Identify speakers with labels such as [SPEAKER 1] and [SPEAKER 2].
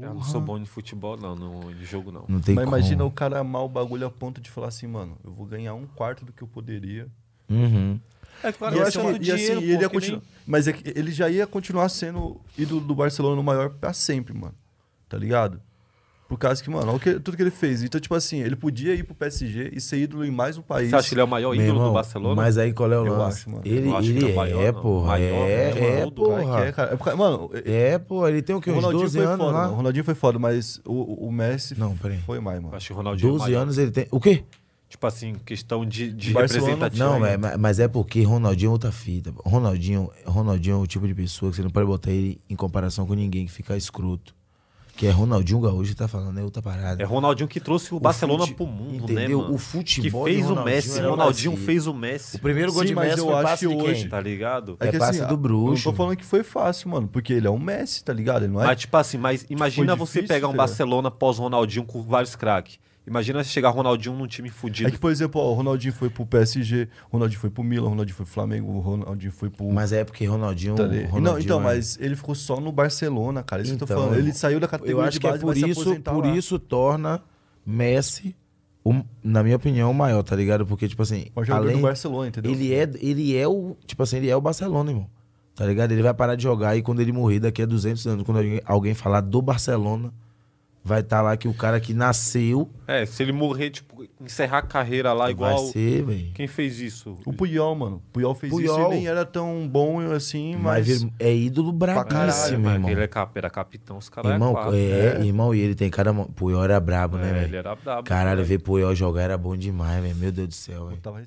[SPEAKER 1] Eu não sou bom de futebol, não, de jogo não. Não tem Mas como. imagina o cara amar o bagulho a ponto de falar assim, mano, eu vou ganhar um quarto do que eu poderia. Uhum.
[SPEAKER 2] É claro, e assim, assim ele ia continuar.
[SPEAKER 1] Nem... Mas é ele já ia continuar sendo ídolo do Barcelona no maior pra sempre, mano. Tá ligado? Por causa que, mano, que, tudo que ele fez. Então, tipo assim, ele podia ir pro PSG e ser ídolo em mais um país. Você acha que ele é o maior ídolo irmão, do Barcelona? Mas aí qual é o lance? Acho, mano. Ele, ele é, maior, é,
[SPEAKER 2] porra. Maior, é, pô é, porra. É,
[SPEAKER 1] cara. É, mano, é, pô, ele tem o quê? Uns 12 anos foda, lá? O Ronaldinho foi foda, mas o, o Messi não, peraí. foi mais, mano. Acho que o Ronaldinho 12 é anos ele tem... O quê? Tipo assim, questão de, de representatividade. Não, é,
[SPEAKER 2] mas é porque Ronaldinho é outra fita. Ronaldinho, Ronaldinho é o tipo de pessoa que você não pode botar ele em comparação com ninguém, que fica escroto que é Ronaldinho Gaúcho que tá falando, é outra parada. É Ronaldinho que trouxe o, o Barcelona fute... pro mundo, né, entendeu? né, mano? O futebol que fez o Messi, o Ronaldinho assim. fez o Messi. O primeiro gol Sim, de Messi eu foi acho passe que hoje, tá ligado? É, é que, assim, passe assim, do bruxo. Eu não
[SPEAKER 1] tô falando que foi fácil, mano, porque ele é um Messi, tá ligado? Ele não é. Mas tipo assim, mas tipo, imagina você pegar um Barcelona pós Ronaldinho com vários craques. Imagina se chegar Ronaldinho num time fudido. É que, por exemplo, ó, o Ronaldinho foi pro PSG, o Ronaldinho foi pro Milan, o Ronaldinho foi pro Flamengo, o Ronaldinho foi pro. Mas
[SPEAKER 2] é porque Ronaldinho. Tá Ronaldinho não, então, é... mas
[SPEAKER 1] ele ficou só no Barcelona, cara. Isso então, que eu tô falando. Ele então, saiu da categoria eu acho de base, que é por isso, por lá. isso
[SPEAKER 2] torna Messi, na minha opinião, o maior, tá ligado? Porque, tipo assim. É além do Barcelona, entendeu? Ele é, ele é o. Tipo assim, ele é o Barcelona, irmão. Tá ligado? Ele vai parar de jogar e quando ele morrer, daqui a 200 anos, quando alguém, alguém falar do Barcelona vai estar tá lá que o cara que nasceu. É, se ele morrer, tipo, encerrar a carreira lá igual. Vai ser, velho. Quem fez isso? O Puyol, mano. O Puyol fez Puyol. isso e nem era
[SPEAKER 1] tão bom assim, mas. mas é ídolo brabíssimo, irmão. Ele é cap, era capitão, os caras é irmão, é, quatro, é, é,
[SPEAKER 2] irmão, e ele tem cara. Puyol era brabo, né, é, né, velho? Ele era brabo. Caralho, ver Puyol jogar era bom demais, velho. Meu Deus do céu, velho.